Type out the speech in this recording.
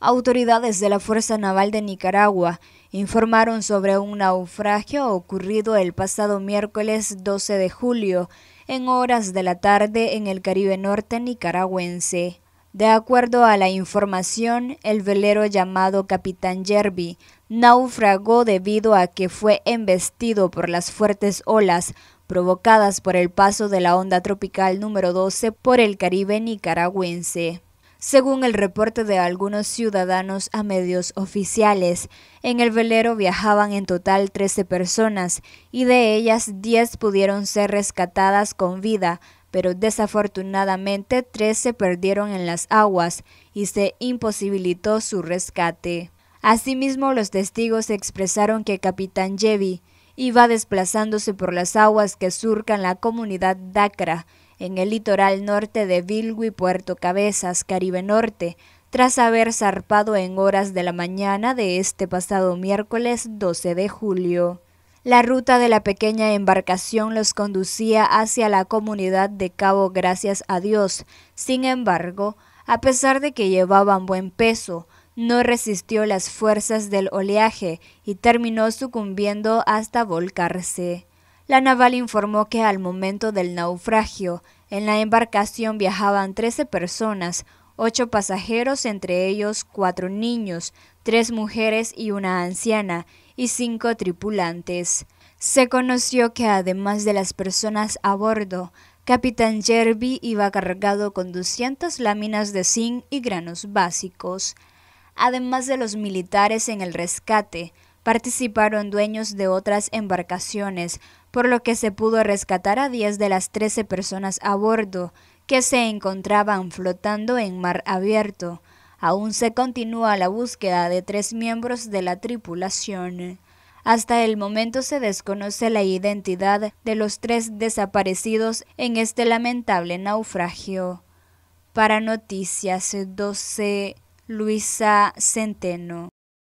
Autoridades de la Fuerza Naval de Nicaragua informaron sobre un naufragio ocurrido el pasado miércoles 12 de julio en horas de la tarde en el Caribe Norte nicaragüense. De acuerdo a la información, el velero llamado Capitán Jerby naufragó debido a que fue embestido por las fuertes olas provocadas por el paso de la onda tropical número 12 por el Caribe nicaragüense según el reporte de algunos ciudadanos a medios oficiales. En el velero viajaban en total 13 personas y de ellas 10 pudieron ser rescatadas con vida, pero desafortunadamente tres se perdieron en las aguas y se imposibilitó su rescate. Asimismo, los testigos expresaron que Capitán Jevi iba desplazándose por las aguas que surcan la comunidad Dacra en el litoral norte de Bilwi, Puerto Cabezas, Caribe Norte, tras haber zarpado en horas de la mañana de este pasado miércoles 12 de julio. La ruta de la pequeña embarcación los conducía hacia la comunidad de Cabo Gracias a Dios. Sin embargo, a pesar de que llevaban buen peso, no resistió las fuerzas del oleaje y terminó sucumbiendo hasta volcarse. La naval informó que al momento del naufragio, en la embarcación viajaban 13 personas, 8 pasajeros, entre ellos 4 niños, 3 mujeres y una anciana, y 5 tripulantes. Se conoció que además de las personas a bordo, Capitán Jerby iba cargado con 200 láminas de zinc y granos básicos. Además de los militares en el rescate, participaron dueños de otras embarcaciones, por lo que se pudo rescatar a 10 de las 13 personas a bordo que se encontraban flotando en mar abierto. Aún se continúa la búsqueda de tres miembros de la tripulación. Hasta el momento se desconoce la identidad de los tres desaparecidos en este lamentable naufragio. Para Noticias 12, Luisa Centeno.